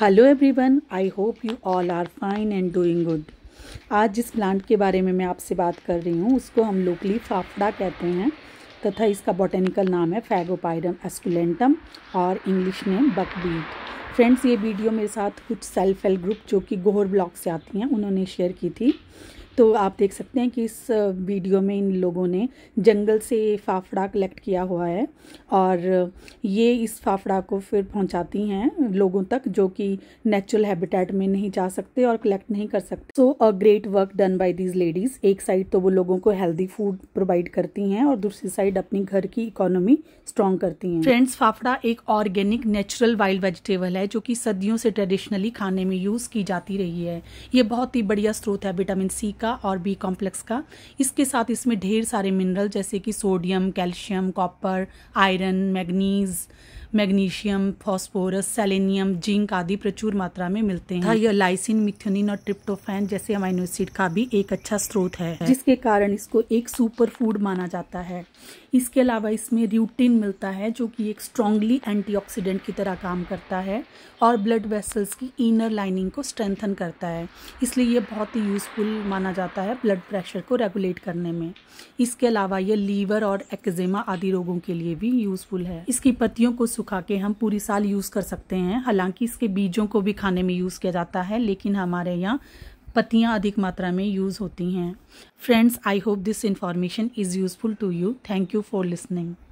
hello everyone I hope you all are fine and doing good आज जिस plant के बारे में मैं आपसे बात कर रही हूँ उसको हम लोकली फाफड़ा कहते हैं तथा इसका बॉटेनिकल नाम है फैगोपायरम एस्कुलेंटम और इंग्लिश नेम बकबीट फ्रेंड्स ये वीडियो मेरे साथ कुछ सेल्फ हेल्प ग्रुप जो कि गोहर ब्लॉक से आती हैं उन्होंने शेयर की थी तो आप देख सकते हैं कि इस वीडियो में इन लोगों ने जंगल से फाफड़ा कलेक्ट किया हुआ है और ये इस फाफड़ा को फिर पहुंचाती हैं लोगों तक जो कि नेचुरल हैबिटेट में नहीं जा सकते और कलेक्ट नहीं कर सकते so a great work done by these ladies एक साइड तो वो लोगों को हेल्दी फूड प्रोवाइड करती हैं और दूसरी साइड अपनी घर की इकोनॉमी स्ट्रॉन्ग करती हैं फ्रेंड्स फाफड़ा एक ऑर्गेनिक नेचुरल वाइल्ड वेजिटेबल है जो कि सदियों से ट्रेडिशनली खाने में यूज़ की जाती रही है ये बहुत ही बढ़िया स्रोत है विटामिन सी का और बी कॉम्प्लेक्स का इसके साथ इसमें ढेर सारे मिनरल जैसे कि sodium calcium copper iron manganese magnesium phosphorus selenium zinc आदि प्रचुर मात्रा में मिलते हैं यह लाइसिन मिथ्योनिन और ट्रिप्टोफैन जैसे अमाइनो एसिड का भी एक अच्छा स्रोत है जिसके कारण इसको एक सुपर फूड माना जाता है इसके अलावा इसमें रूटीन मिलता है जो कि एक स्ट्रांगली एंटीऑक्सीडेंट की तरह काम करता है और ब्लड वेसल्स की इनर लाइनिंग को स्ट्रेंथन करता है इसलिए यह बहुत ही यूज़फुल माना जाता है ब्लड प्रेशर को रेगुलेट करने में इसके अलावा यह लीवर और एक्जेमा आदि रोगों के लिए भी यूज़फुल है इसकी पत्तियों को सुखा के हम पूरी साल यूज़ कर सकते हैं हालांकि इसके बीजों को भी खाने में यूज़ किया जाता है लेकिन हमारे यहाँ पत्तियाँ अधिक मात्रा में यूज़ होती हैं friends I hope this information is useful to you thank you for listening